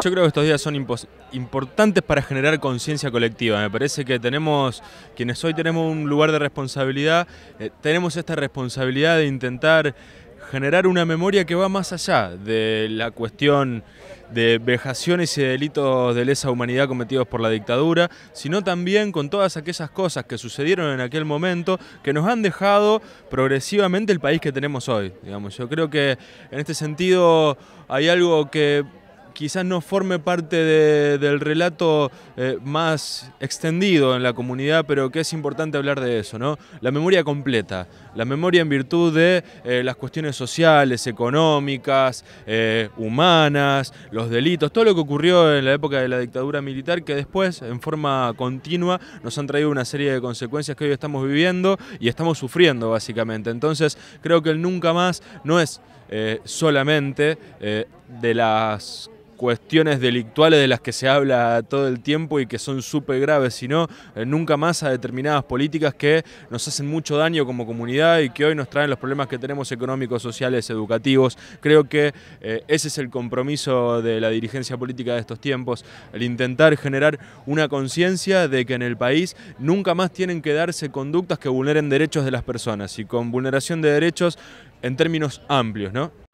Yo creo que estos días son importantes para generar conciencia colectiva. Me parece que tenemos, quienes hoy tenemos un lugar de responsabilidad, eh, tenemos esta responsabilidad de intentar generar una memoria que va más allá de la cuestión de vejaciones y delitos de lesa humanidad cometidos por la dictadura, sino también con todas aquellas cosas que sucedieron en aquel momento que nos han dejado progresivamente el país que tenemos hoy. Digamos. Yo creo que en este sentido hay algo que quizás no forme parte del relato eh, más extendido en la comunidad, pero que es importante hablar de eso, ¿no? La memoria completa, la memoria en virtud de eh, las cuestiones sociales, económicas, eh, humanas, los delitos, todo lo que ocurrió en la época de la dictadura militar, que después, en forma continua, nos han traído una serie de consecuencias que hoy estamos viviendo y estamos sufriendo, básicamente. Entonces, creo que el nunca más no es solamente de las cuestiones delictuales de las que se habla todo el tiempo y que son súper graves, sino eh, nunca más a determinadas políticas que nos hacen mucho daño como comunidad y que hoy nos traen los problemas que tenemos económicos, sociales, educativos. Creo que eh, ese es el compromiso de la dirigencia política de estos tiempos, el intentar generar una conciencia de que en el país nunca más tienen que darse conductas que vulneren derechos de las personas y con vulneración de derechos en términos amplios, ¿no?